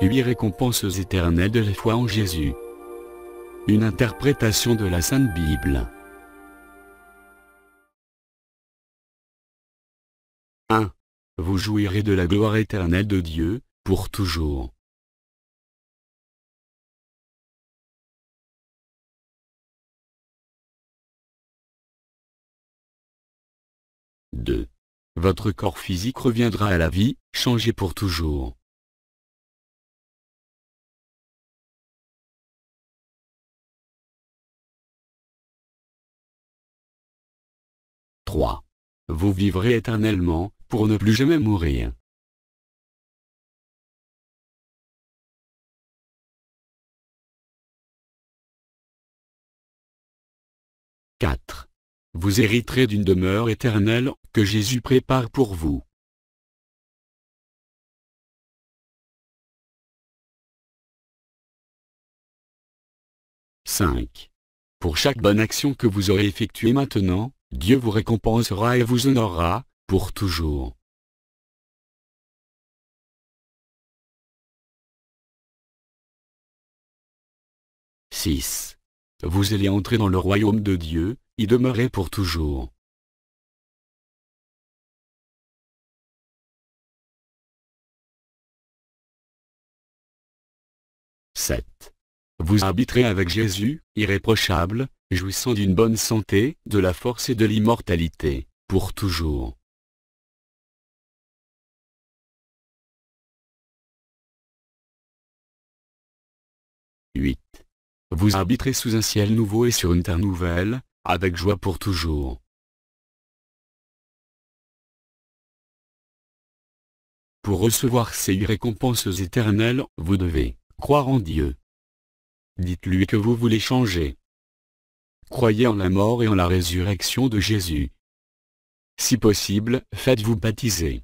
huit récompenses éternelles de la foi en Jésus. Une interprétation de la Sainte Bible. 1. Vous jouirez de la gloire éternelle de Dieu, pour toujours. 2. Votre corps physique reviendra à la vie, changé pour toujours. 3. Vous vivrez éternellement, pour ne plus jamais mourir. « 4. Vous hériterez d'une demeure éternelle, que Jésus prépare pour vous. » 5. Pour chaque bonne action que vous aurez effectuée maintenant, Dieu vous récompensera et vous honorera, pour toujours. « 6. Vous allez entrer dans le royaume de Dieu, y demeurez pour toujours. »« 7. Vous habiterez avec Jésus, irréprochable, jouissant d'une bonne santé, de la force et de l'immortalité, pour toujours. 8. Vous habiterez sous un ciel nouveau et sur une terre nouvelle, avec joie pour toujours. Pour recevoir ces récompenses éternelles, vous devez croire en Dieu. Dites-lui que vous voulez changer croyez en la mort et en la résurrection de Jésus. Si possible, faites-vous baptiser.